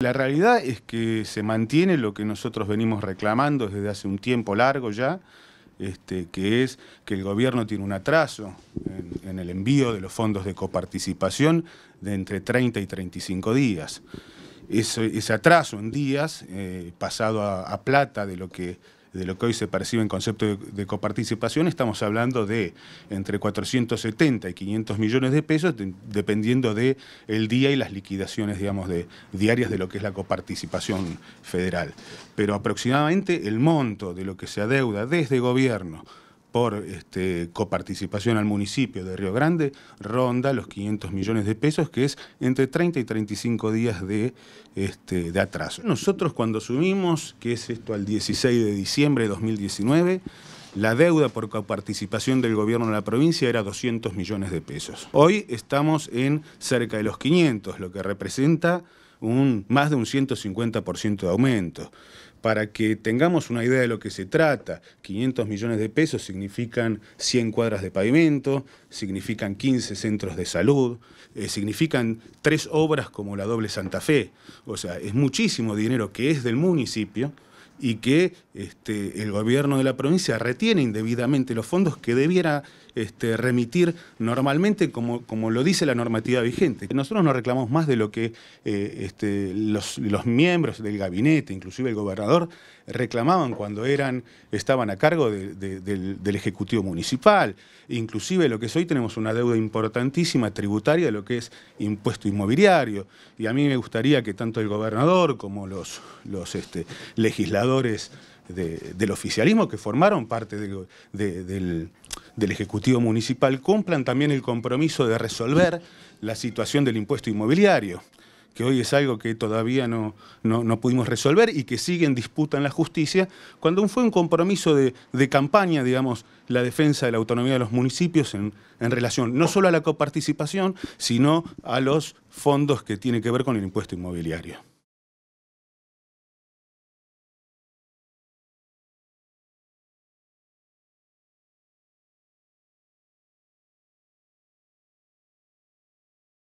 La realidad es que se mantiene lo que nosotros venimos reclamando desde hace un tiempo largo ya, este, que es que el gobierno tiene un atraso en, el envío de los fondos de coparticipación de entre 30 y 35 días. ese atraso en días, eh, pasado a plata de lo que de lo que hoy se percibe en concepto de, coparticipación, estamos hablando de entre 470 y 500 millones de pesos, dependiendo del el día y las liquidaciones, digamos, diarias de lo que es la coparticipación federal. Pero aproximadamente el monto de lo que se adeuda desde gobierno, por este, coparticipación al municipio de Río Grande ronda los 500 millones de pesos, que es entre 30 y 35 días de, este, de atraso. Nosotros cuando asumimos, que es esto al 16 de diciembre de 2019, la deuda por coparticipación del gobierno de la provincia era 200 millones de pesos. Hoy estamos en cerca de los 500, lo que representa un, más de un 150% de aumento. Para que tengamos una idea de lo que se trata, 500 millones de pesos significan 100 cuadras de pavimento, significan 15 centros de salud, eh, significan tres obras como la doble Santa Fe. O sea, es muchísimo dinero que es del municipio, y que este, el gobierno de la provincia retiene indebidamente los fondos que debiera este, remitir normalmente como, como lo dice la normativa vigente. Nosotros no reclamamos más de lo que eh, este, los, miembros del gabinete, inclusive el gobernador, reclamaban cuando eran, estaban a cargo del, Ejecutivo Municipal. Inclusive lo que es hoy tenemos una deuda importantísima tributaria de lo que es impuesto inmobiliario. Y a mí me gustaría que tanto el gobernador como los, los legisladores del oficialismo que formaron parte del, Ejecutivo Municipal cumplan también el compromiso de resolver la situación del impuesto inmobiliario, que hoy es algo que todavía no, pudimos resolver y que sigue en disputa en la justicia, cuando fue un compromiso de, campaña, digamos, la defensa de la autonomía de los municipios en, en relación no solo a la coparticipación, sino a los fondos que tienen que ver con el impuesto inmobiliario.